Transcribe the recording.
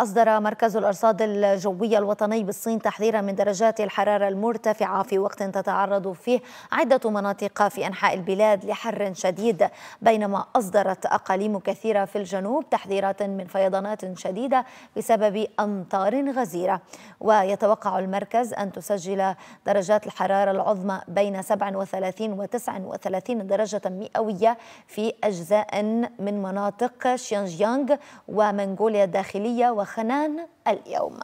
أصدر مركز الأرصاد الجوية الوطني بالصين تحذيرا من درجات الحرارة المرتفعة في وقت تتعرض فيه عدة مناطق في أنحاء البلاد لحر شديد بينما أصدرت أقاليم كثيرة في الجنوب تحذيرات من فيضانات شديدة بسبب أمطار غزيرة ويتوقع المركز أن تسجل درجات الحرارة العظمى بين 37 و 39 درجة مئوية في أجزاء من مناطق شينجيانغ ومنغوليا الداخلية و وخنان اليوم